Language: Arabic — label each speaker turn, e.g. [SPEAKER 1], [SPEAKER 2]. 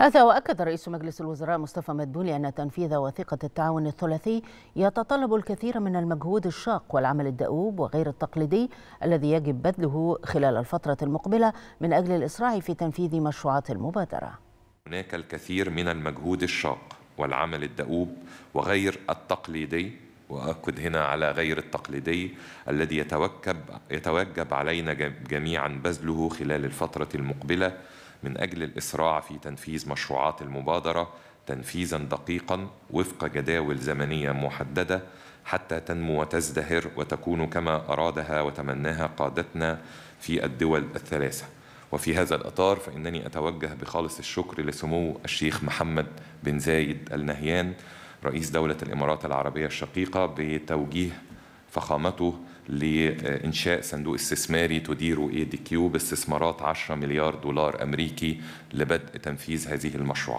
[SPEAKER 1] هذا وأكد رئيس مجلس الوزراء مصطفى مدبولي أن تنفيذ وثيقة التعاون الثلاثي يتطلب الكثير من المجهود الشاق والعمل الدؤوب وغير التقليدي الذي يجب بذله خلال الفترة المقبلة من أجل الإسراع في تنفيذ مشروعات المبادرة
[SPEAKER 2] هناك الكثير من المجهود الشاق والعمل الدؤوب وغير التقليدي واكد هنا على غير التقليدي الذي يتوكب يتوجب علينا جميعا بذله خلال الفتره المقبله من أجل الإسراع في تنفيذ مشروعات المبادرة تنفيذا دقيقا وفق جداول زمنية محددة حتى تنمو وتزدهر وتكون كما أرادها وتمناها قادتنا في الدول الثلاثة وفي هذا الإطار فإنني أتوجه بخالص الشكر لسمو الشيخ محمد بن زايد النهيان رئيس دولة الإمارات العربية الشقيقة بتوجيه فخامته لإنشاء صندوق استثماري تديره اي دي كيو باستثمارات 10 مليار دولار أمريكي لبدء تنفيذ هذه المشروعات